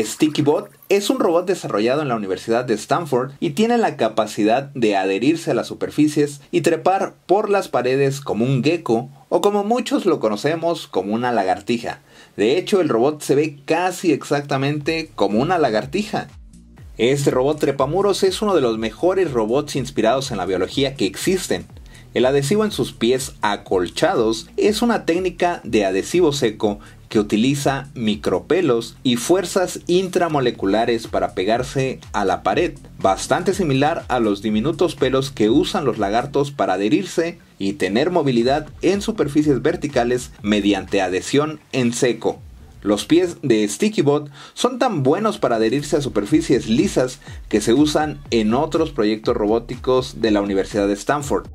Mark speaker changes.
Speaker 1: StickyBot es un robot desarrollado en la Universidad de Stanford y tiene la capacidad de adherirse a las superficies y trepar por las paredes como un gecko o como muchos lo conocemos como una lagartija. De hecho, el robot se ve casi exactamente como una lagartija. Este robot trepamuros es uno de los mejores robots inspirados en la biología que existen. El adhesivo en sus pies acolchados es una técnica de adhesivo seco que utiliza micropelos y fuerzas intramoleculares para pegarse a la pared, bastante similar a los diminutos pelos que usan los lagartos para adherirse y tener movilidad en superficies verticales mediante adhesión en seco. Los pies de StickyBot son tan buenos para adherirse a superficies lisas que se usan en otros proyectos robóticos de la Universidad de Stanford.